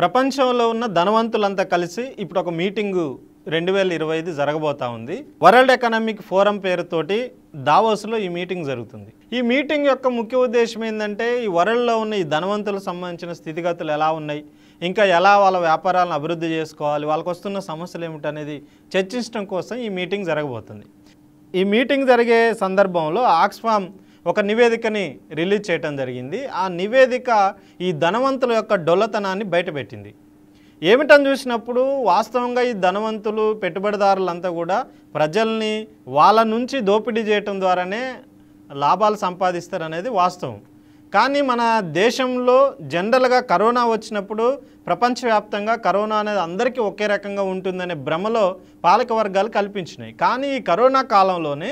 ప్రపంచంలో ఉన్న ధనవంతులంతా కలిసి ఇప్పుడు ఒక మీటింగు రెండు వేల ఇరవై ఐదు జరగబోతా ఉంది వరల్డ్ ఎకనామిక్ ఫోరం పేరుతోటి దావోస్లో ఈ మీటింగ్ జరుగుతుంది ఈ మీటింగ్ యొక్క ముఖ్య ఉద్దేశం ఏంటంటే ఈ వరల్డ్లో ఉన్న ఈ ధనవంతులకు సంబంధించిన స్థితిగతులు ఎలా ఉన్నాయి ఇంకా ఎలా వాళ్ళ వ్యాపారాలను అభివృద్ధి చేసుకోవాలి వాళ్ళకు వస్తున్న సమస్యలు ఏమిటనేది చర్చించడం కోసం ఈ మీటింగ్ జరగబోతుంది ఈ మీటింగ్ జరిగే సందర్భంలో ఆక్స్ఫామ్ ఒక నివేదికని రిలీజ్ చేయటం జరిగింది ఆ నివేదిక ఈ ధనవంతుల యొక్క డొల్లతనాన్ని బయటపెట్టింది ఏమిటని చూసినప్పుడు వాస్తవంగా ఈ ధనవంతులు పెట్టుబడిదారులంతా కూడా ప్రజల్ని వాళ్ళ నుంచి దోపిడీ చేయటం ద్వారానే లాభాలు సంపాదిస్తారనేది వాస్తవం కానీ మన దేశంలో జనరల్గా కరోనా వచ్చినప్పుడు ప్రపంచవ్యాప్తంగా కరోనా అనేది అందరికీ ఒకే రకంగా ఉంటుందనే భ్రమలో పాలక వర్గాలు కల్పించినాయి కానీ ఈ కరోనా కాలంలోనే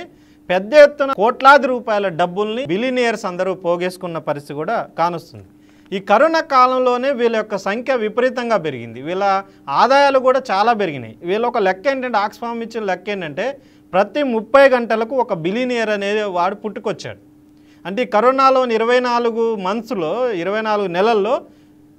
పెద్ద ఎత్తున కోట్లాది రూపాయల డబ్బుల్ని బిలినియర్స్ అందరూ పోగేసుకున్న పరిస్థితి కూడా కానొస్తుంది ఈ కరోనా కాలంలోనే వీళ్ళ యొక్క సంఖ్య విపరీతంగా పెరిగింది వీళ్ళ ఆదాయాలు కూడా చాలా పెరిగినాయి వీళ్ళ ఒక లెక్క ఏంటంటే ఆక్స్ఫామ్ ఇచ్చిన లెక్క ఏంటంటే ప్రతి ముప్పై గంటలకు ఒక బిలినియర్ అనేది వాడు పుట్టుకొచ్చాడు అంటే ఈ కరోనాలోని ఇరవై నాలుగు మంత్స్లో ఇరవై నాలుగు నెలల్లో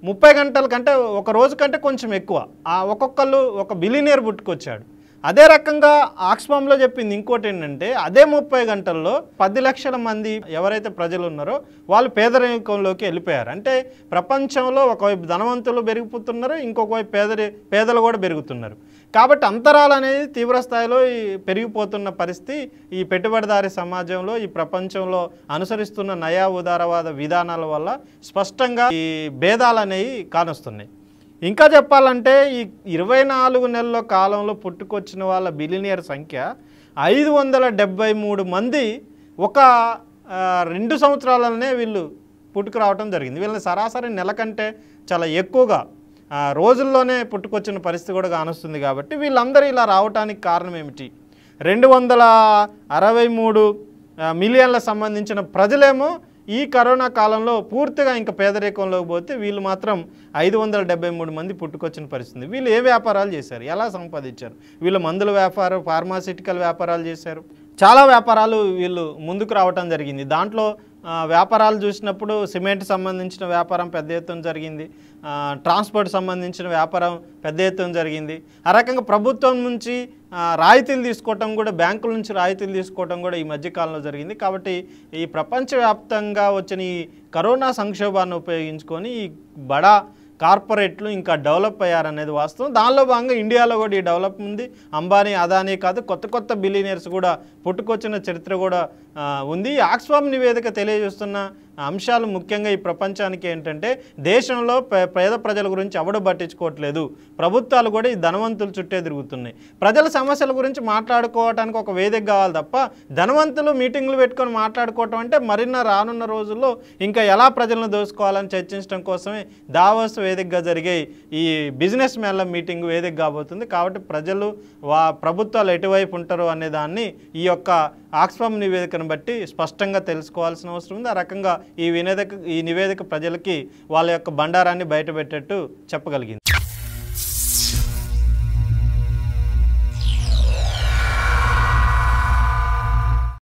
ముప్పై గంటల కంటే ఒక రోజు కంటే కొంచెం ఎక్కువ ఆ ఒక్కొక్కళ్ళు ఒక బిలినియర్ పుట్టుకొచ్చాడు అదే రకంగా ఆక్స్ఫామ్లో చెప్పింది ఇంకోటి ఏంటంటే అదే ముప్పై గంటల్లో పది లక్షల మంది ఎవరైతే ప్రజలు ఉన్నారో వాళ్ళు పేదరికంలోకి వెళ్ళిపోయారు అంటే ప్రపంచంలో ఒకవైపు ధనవంతులు పెరిగిపోతున్నారు ఇంకొక వైపు పేదరి పేదలు కూడా పెరుగుతున్నారు కాబట్టి అంతరాలు అనేది తీవ్రస్థాయిలో ఈ పెరిగిపోతున్న పరిస్థితి ఈ పెట్టుబడిదారి సమాజంలో ఈ ప్రపంచంలో అనుసరిస్తున్న నయా ఉదారవాద విధానాల వల్ల స్పష్టంగా ఈ భేదాలు అనేవి కానొస్తున్నాయి ఇంకా చెప్పాలంటే ఈ ఇరవై నాలుగు నెలల కాలంలో పుట్టుకొచ్చిన వాళ్ళ బిలినియర్ సంఖ్య ఐదు వందల డెబ్బై మూడు మంది ఒక రెండు సంవత్సరాలనే వీళ్ళు పుట్టుకురావటం జరిగింది వీళ్ళని సరాసరి నెల కంటే చాలా ఎక్కువగా రోజుల్లోనే పుట్టుకొచ్చిన పరిస్థితి కూడా కానొస్తుంది కాబట్టి వీళ్ళందరూ ఇలా రావటానికి కారణం ఏమిటి రెండు వందల అరవై మూడు మిలియన్ల సంబంధించిన ప్రజలేమో ఈ కరోనా కాలంలో పూర్తిగా ఇంకా పేదరికంలోకి పోతే వీళ్ళు మాత్రం ఐదు వందల డెబ్బై మూడు మంది పుట్టుకొచ్చిన పరిస్థితి వీళ్ళు ఏ వ్యాపారాలు చేశారు ఎలా సంపాదించారు వీళ్ళు మందుల వ్యాపారం ఫార్మాసిటికల్ వ్యాపారాలు చేశారు చాలా వ్యాపారాలు వీళ్ళు ముందుకు రావటం జరిగింది దాంట్లో వ్యాపారాలు చూసినప్పుడు సిమెంట్ సంబంధించిన వ్యాపారం పెద్ద ఎత్తున జరిగింది ట్రాన్స్పోర్ట్ సంబంధించిన వ్యాపారం పెద్ద ఎత్తున జరిగింది ఆ రకంగా ప్రభుత్వం నుంచి రాయితీలు తీసుకోవటం కూడా బ్యాంకుల నుంచి రాయితీలు తీసుకోవటం కూడా ఈ మధ్యకాలంలో జరిగింది కాబట్టి ఈ ప్రపంచవ్యాప్తంగా వచ్చిన ఈ కరోనా సంక్షోభాన్ని ఉపయోగించుకొని ఈ బడా కార్పొరేట్లు ఇంకా డెవలప్ అయ్యారనేది వాస్తవం దానిలో భాగంగా ఇండియాలో కూడా ఈ డెవలప్ ఉంది అంబానీ అదానీ కాదు కొత్త కొత్త బిలీనియర్స్ కూడా పుట్టుకొచ్చిన చరిత్ర కూడా ఉంది ఆక్స్ఫామ్ నివేదిక తెలియజేస్తున్న అంశాలు ముఖ్యంగా ఈ ప్రపంచానికి ఏంటంటే దేశంలో పేద ప్రజల గురించి ఎవడు పట్టించుకోవట్లేదు ప్రభుత్వాలు కూడా ఈ ధనవంతులు చుట్టే తిరుగుతున్నాయి ప్రజల సమస్యల గురించి మాట్లాడుకోవడానికి ఒక వేదిక కావాలి తప్ప ధనవంతులు మీటింగ్లు పెట్టుకొని మాట్లాడుకోవటం అంటే మరిన్న రానున్న రోజుల్లో ఇంకా ఎలా ప్రజలను దోసుకోవాలని చర్చించడం కోసమే దావోస్ వేదికగా జరిగే ఈ బిజినెస్ మ్యాన్ల మీటింగ్ వేదిక కాబోతుంది కాబట్టి ప్రజలు వా ప్రభుత్వాలు ఎటువైపు ఉంటారు అనే దాన్ని ఈ యొక్క ఆక్స్ఫామ్ నివేదికను బట్టి స్పష్టంగా తెలుసుకోవాల్సిన అవసరం ఉంది ఆ రకంగా ఈ వినేదిక ఈ నివేదిక ప్రజలకి వాళ్ళ యొక్క బండారాన్ని బయటపెట్టేట్టు చెప్పగలిగింది